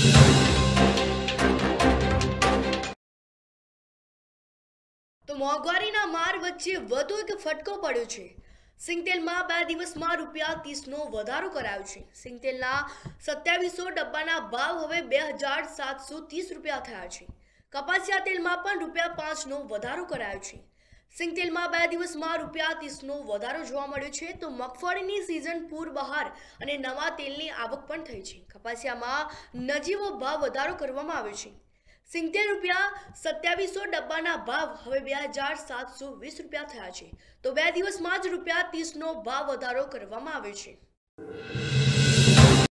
તો મોંઘવારીના માર વચ્ચે વધુ એક ફટકો પડ્યો છે સિંગતેલમાં બે દિવસમાં રૂપિયા ત્રીસનો વધારો કરાયો છે સિંગતેલના સત્યાવીસો ડબ્બાના ભાવ હવે બે હજાર સાતસો ત્રીસ રૂપિયા થયા છે કપાસિયા તેલમાં પણ રૂપિયા પાંચનો વધારો કરાયો છે સિંગતેલમાં બે દિવસમાં રૂપિયા ત્રીસનો વધારો જોવા મળ્યો છે તો મગફળીની સિઝન પૂર બહાર અને નવા તેલની આવક પણ થઈ છે કપાસિયામાં નજીવો ભાવ વધારો કરવામાં આવ્યો છે સિંગતેર રૂપિયા સત્યાવીસો ડબ્બાના ભાવ હવે બે હજાર સાતસો વીસ રૂપિયા થયા છે તો બે દિવસમાં જ રૂપિયા ત્રીસનો ભાવ વધારો કરવામાં આવ્યો છે